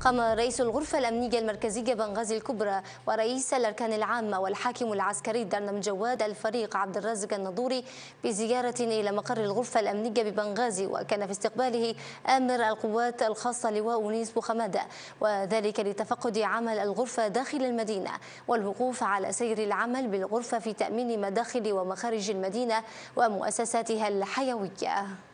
قام رئيس الغرفة الأمنية المركزية بنغازي الكبرى ورئيس الأركان العامة والحاكم العسكري درنم جواد الفريق عبد الرازق النضوري بزيارة إلى مقر الغرفة الأمنية ببنغازي وكان في استقباله آمر القوات الخاصة لواء نيس بوخمادة وذلك لتفقد عمل الغرفة داخل المدينة والوقوف على سير العمل بالغرفة في تأمين مداخل ومخارج المدينة ومؤسساتها الحيوية